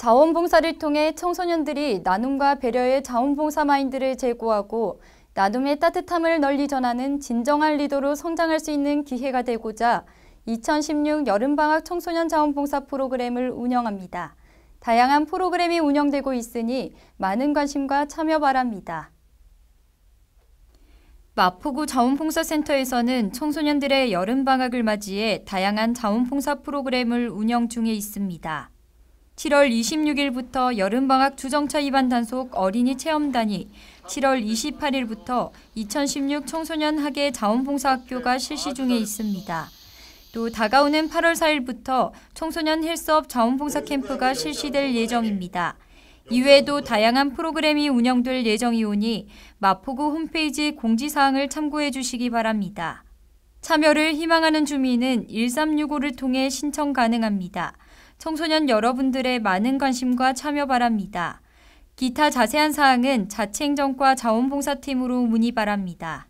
자원봉사를 통해 청소년들이 나눔과 배려의 자원봉사 마인드를 제고하고 나눔의 따뜻함을 널리 전하는 진정한 리더로 성장할 수 있는 기회가 되고자 2016 여름방학 청소년 자원봉사 프로그램을 운영합니다. 다양한 프로그램이 운영되고 있으니 많은 관심과 참여 바랍니다. 마포구 자원봉사센터에서는 청소년들의 여름방학을 맞이해 다양한 자원봉사 프로그램을 운영 중에 있습니다. 7월 26일부터 여름방학 주정차 위반 단속 어린이 체험단이 7월 28일부터 2016 청소년 학예 자원봉사학교가 실시 중에 있습니다. 또 다가오는 8월 4일부터 청소년 헬스업 자원봉사 캠프가 실시될 예정입니다. 이외에도 다양한 프로그램이 운영될 예정이오니 마포구 홈페이지 공지사항을 참고해 주시기 바랍니다. 참여를 희망하는 주민은 1365를 통해 신청 가능합니다. 청소년 여러분들의 많은 관심과 참여 바랍니다. 기타 자세한 사항은 자치행정과 자원봉사팀으로 문의 바랍니다.